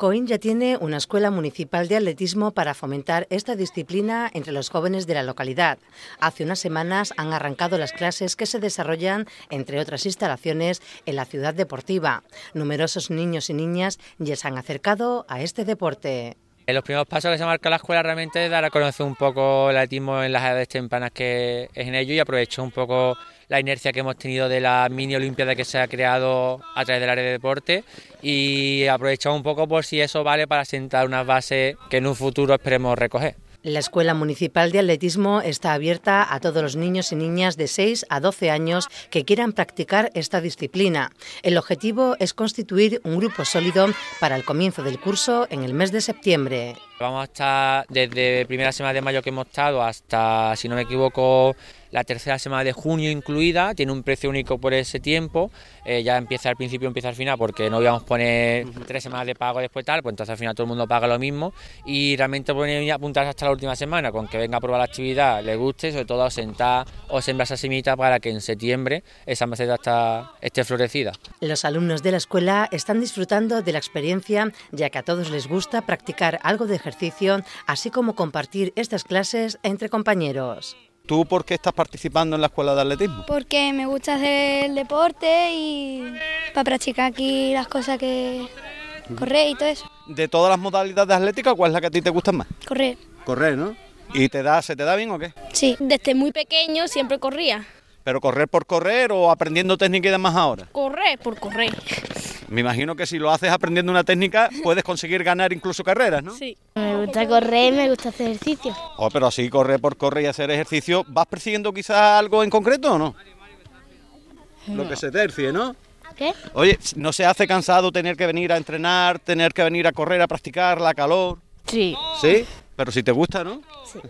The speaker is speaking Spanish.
Coín ya tiene una escuela municipal de atletismo para fomentar esta disciplina entre los jóvenes de la localidad. Hace unas semanas han arrancado las clases que se desarrollan, entre otras instalaciones, en la ciudad deportiva. Numerosos niños y niñas ya se han acercado a este deporte los primeros pasos que se marca la escuela realmente es dar a conocer un poco el atletismo en las edades tempranas que es en ello y aprovechar un poco la inercia que hemos tenido de la mini olimpiada que se ha creado a través del área de deporte y aprovechar un poco por si eso vale para sentar unas bases que en un futuro esperemos recoger. La Escuela Municipal de Atletismo está abierta a todos los niños y niñas de 6 a 12 años que quieran practicar esta disciplina. El objetivo es constituir un grupo sólido para el comienzo del curso en el mes de septiembre. Vamos a estar desde primera semana de mayo que hemos estado hasta, si no me equivoco, la tercera semana de junio incluida. Tiene un precio único por ese tiempo. Eh, ya empieza al principio, empieza al final, porque no íbamos a poner tres semanas de pago después tal, pues entonces al final todo el mundo paga lo mismo. Y realmente poner apuntarse hasta la última semana, con que venga a probar la actividad, le guste, sobre todo sentar o sembrar esa semita para que en septiembre esa maceta esté florecida. Los alumnos de la escuela están disfrutando de la experiencia, ya que a todos les gusta practicar algo de ejercicio así como compartir estas clases entre compañeros. ¿Tú por qué estás participando en la escuela de atletismo? Porque me gusta el deporte y para practicar aquí las cosas que correr y todo eso. De todas las modalidades de atlética, ¿cuál es la que a ti te gusta más? Correr. Correr, ¿no? ¿Y te da, se te da bien o qué? Sí, desde muy pequeño siempre corría. ¿Pero correr por correr o aprendiendo técnica y demás ahora? Correr por correr. Me imagino que si lo haces aprendiendo una técnica, puedes conseguir ganar incluso carreras, ¿no? Sí. Me gusta correr, me gusta hacer ejercicio. Oh, pero así correr por correr y hacer ejercicio, ¿vas persiguiendo quizás algo en concreto o no? Lo que se tercie, ¿no? ¿Qué? Oye, ¿no se hace cansado tener que venir a entrenar, tener que venir a correr, a practicar, la calor? Sí. ¿Sí? Pero si te gusta, ¿no? Sí.